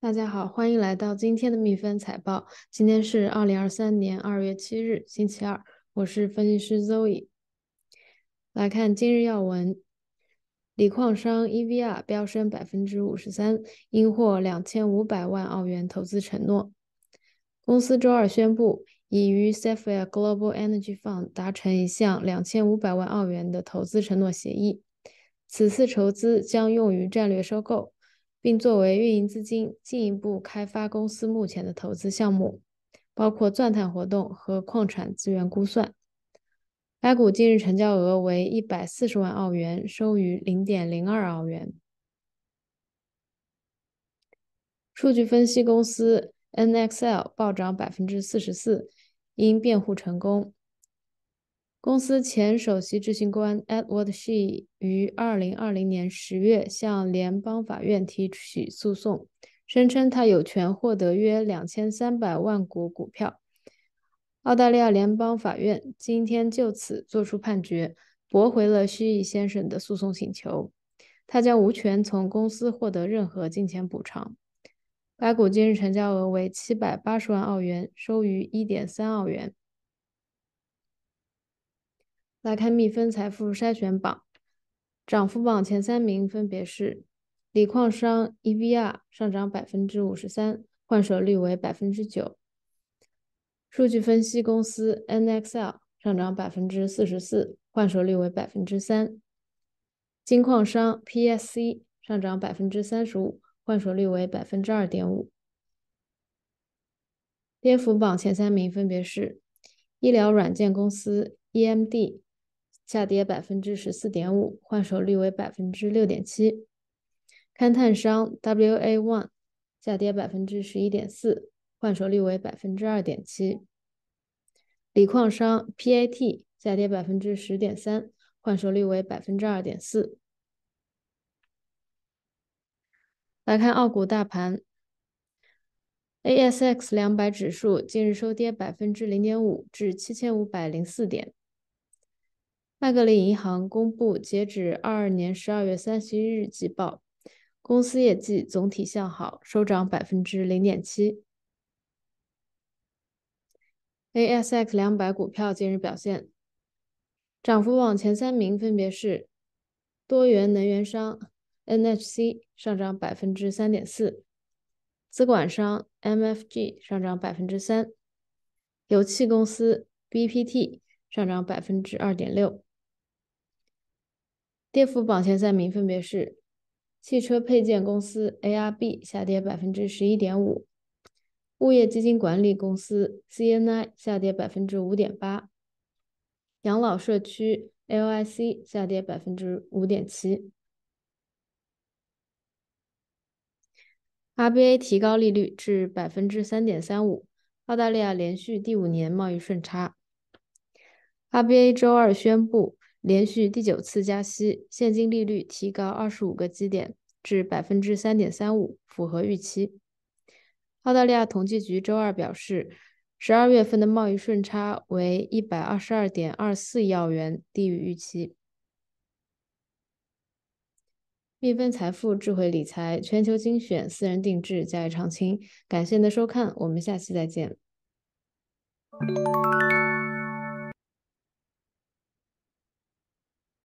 大家好，欢迎来到今天的蜜蜂财报。今天是二零二三年二月七日，星期二。我是分析师 z o e 来看今日要闻：锂矿商 EVR 飙升百分之五十三，因获两千五百万澳元投资承诺。公司周二宣布，已与 Sapphire Global Energy Fund 达成一项两千五百万澳元的投资承诺协议。此次筹资将用于战略收购。并作为运营资金，进一步开发公司目前的投资项目，包括钻探活动和矿产资源估算。该股今日成交额为一百四十万澳元，收于零点零二澳元。数据分析公司 NXL 暴涨百分之四十四，因辩护成功。公司前首席执行官 Edward She 于2020年10月向联邦法院提起诉讼，声称他有权获得约2300万股股票。澳大利亚联邦法院今天就此作出判决，驳回了 s h 先生的诉讼请求，他将无权从公司获得任何金钱补偿。该股今日成交额为780万澳元，收于1.3澳元。拉开蜜蜂财富筛选榜，涨幅榜前三名分别是锂矿商 EVR 上涨百分之五十三，换手率为百分之九；数据分析公司 NXL 上涨百分之四十四，换手率为百分之三；金矿商 PSC 上涨百分之三十五，换手率为百分之二点五。跌幅榜前三名分别是医疗软件公司 EMD。下跌百分之十四点五，换手率为百分之六点七。勘探商 WA One 下跌百分之十一点四，换手率为百分之二点七。锂矿商 PAT 下跌百分之十点三，换手率为百分之二点四。来看澳股大盘，ASX 两百指数近日收跌百分之零点五至七千五百零四点。麦格林银行公布截止二二年十二月三十一日季报，公司业绩总体向好，收涨百分之零点七。A S X 两百股票今日表现，涨幅榜前三名分别是多元能源商 N H C 上涨百分之三点四，资管商 M F G 上涨百分之三，油气公司 B P T 上涨百分之二点六。跌幅榜前三名分别是汽车配件公司 ARB 下跌百分之十一点五，物业基金管理公司 CNI 下跌百分之五点八，养老社区 LIC 下跌百分之五点七。RBA 提高利率至百分之三点三五，澳大利亚连续第五年贸易顺差。RBA 周二宣布。连续第九次加息，现金利率提高二十五个基点至百分之三点三五，符合预期。澳大利亚统计局周二表示，十二月份的贸易顺差为一百二十二点二四亿澳元，低于预期。蜜分财富智慧理财，全球精选，私人定制，家业长青。感谢您的收看，我们下期再见。